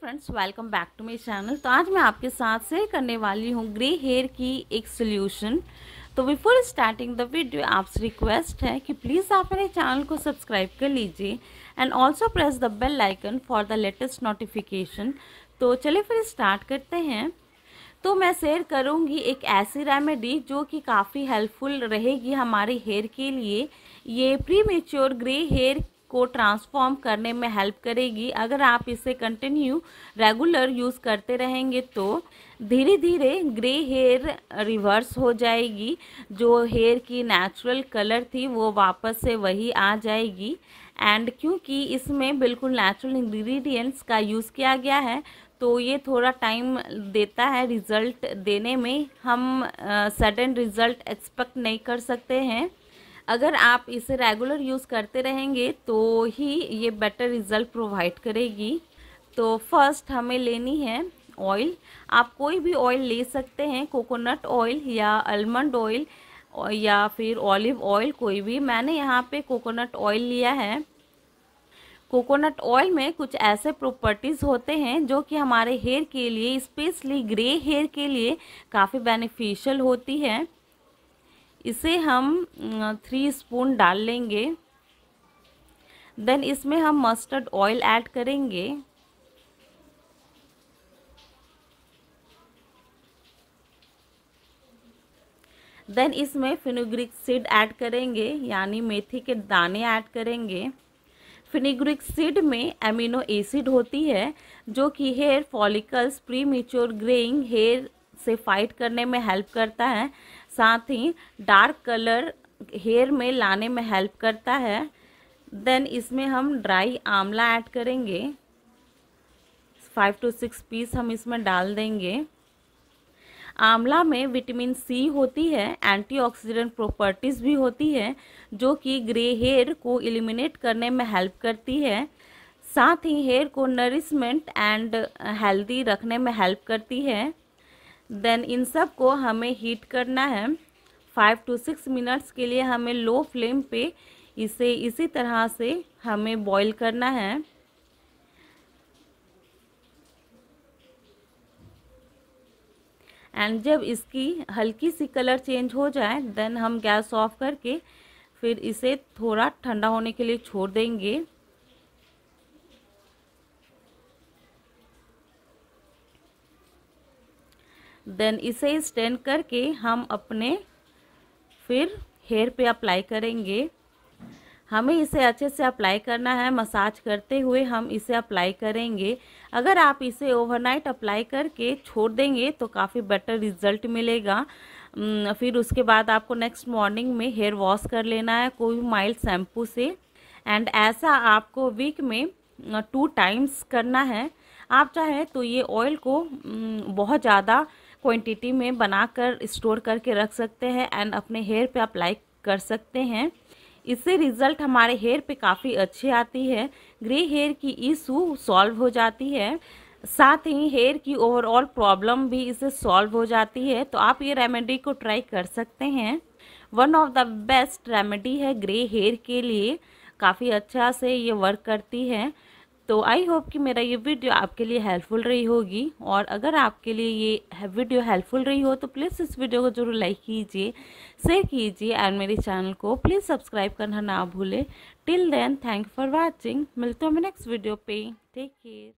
friends welcome back to my channel तो आज मैं आपके साथ शेयर करने वाली हूँ ग्रे हेयर की एक सोल्यूशन तो बिफोर स्टार्टिंग द वीडियो आपसे रिक्वेस्ट है कि प्लीज़ आप मेरे चैनल को सब्सक्राइब कर लीजिए and also press the bell icon for the latest notification तो चलिए फिर स्टार्ट करते हैं तो मैं शेयर करूँगी एक ऐसी रेमेडी जो कि काफ़ी हेल्पफुल रहेगी हमारे हेयर के लिए ये प्री ग्रे हेयर को ट्रांसफॉर्म करने में हेल्प करेगी अगर आप इसे कंटिन्यू रेगुलर यूज़ करते रहेंगे तो धीरे धीरे ग्रे हेयर रिवर्स हो जाएगी जो हेयर की नेचुरल कलर थी वो वापस से वही आ जाएगी एंड क्योंकि इसमें बिल्कुल नेचुरल इंग्रेडिएंट्स का यूज़ किया गया है तो ये थोड़ा टाइम देता है रिज़ल्ट देने में हम सडन रिज़ल्ट एक्सपेक्ट नहीं कर सकते हैं अगर आप इसे रेगुलर यूज़ करते रहेंगे तो ही ये बेटर रिज़ल्ट प्रोवाइड करेगी तो फर्स्ट हमें लेनी है ऑयल आप कोई भी ऑयल ले सकते हैं कोकोनट ऑयल या आलमंड ऑयल या फिर ऑलिव ऑयल कोई भी मैंने यहाँ पे कोकोनट ऑयल लिया है कोकोनट ऑयल में कुछ ऐसे प्रॉपर्टीज़ होते हैं जो कि हमारे हेयर के लिए स्पेशली ग्रे हेयर के लिए काफ़ी बेनिफिशियल होती है इसे हम थ्री स्पून डाल लेंगे देन इसमें हम मस्टर्ड ऑयल ऐड करेंगे देन इसमें फिनोग्रिक सीड ऐड करेंगे यानी मेथी के दाने ऐड करेंगे फिनिग्रिक सीड में एमिनो एसिड होती है जो कि hair follicles pre mature greying hair से फाइट करने में हेल्प करता है साथ ही डार्क कलर हेयर में लाने में हेल्प करता है देन इसमें हम ड्राई आंवला ऐड करेंगे फाइव टू सिक्स पीस हम इसमें डाल देंगे आंवला में विटामिन सी होती है एंटीऑक्सीडेंट प्रॉपर्टीज़ भी होती है जो कि ग्रे हेयर को इलिमिनेट करने में हेल्प करती है साथ ही हेयर को नरिशमेंट एंड हेल्दी रखने में हेल्प करती है देन इन सब को हमें हीट करना है फाइव टू सिक्स मिनट्स के लिए हमें लो फ्लेम पे इसे इसी तरह से हमें बॉईल करना है एंड जब इसकी हल्की सी कलर चेंज हो जाए देन हम गैस ऑफ करके फिर इसे थोड़ा ठंडा होने के लिए छोड़ देंगे देन इसे स्टैंड करके हम अपने फिर हेयर पे अप्लाई करेंगे हमें इसे अच्छे से अप्लाई करना है मसाज करते हुए हम इसे अप्लाई करेंगे अगर आप इसे ओवरनाइट अप्लाई करके छोड़ देंगे तो काफ़ी बेटर रिजल्ट मिलेगा फिर उसके बाद आपको नेक्स्ट मॉर्निंग में हेयर वॉश कर लेना है कोई माइल्ड शैम्पू से एंड ऐसा आपको वीक में टू टाइम्स करना है आप चाहें तो ये ऑयल को बहुत ज़्यादा क्वांटिटी में बनाकर स्टोर करके रख सकते हैं एंड अपने हेयर पे अप्लाई कर सकते हैं इससे रिज़ल्ट हमारे हेयर पे काफ़ी अच्छी आती है ग्रे हेयर की इशू सॉल्व हो जाती है साथ ही हेयर की ओवरऑल प्रॉब्लम भी इसे सॉल्व हो जाती है तो आप ये रेमेडी को ट्राई कर सकते हैं one of the best remedy है ग्रे हेयर के लिए काफ़ी अच्छा से ये वर्क करती है तो आई होप कि मेरा ये वीडियो आपके लिए हेल्पफुल रही होगी और अगर आपके लिए ये वीडियो हेल्पफुल रही हो तो प्लीज़ इस वीडियो को जरूर लाइक कीजिए शेयर कीजिए एंड मेरे चैनल को प्लीज़ सब्सक्राइब करना ना भूलें till then thank for watching मिलते हैं नेक्स्ट वीडियो पे टेक केयर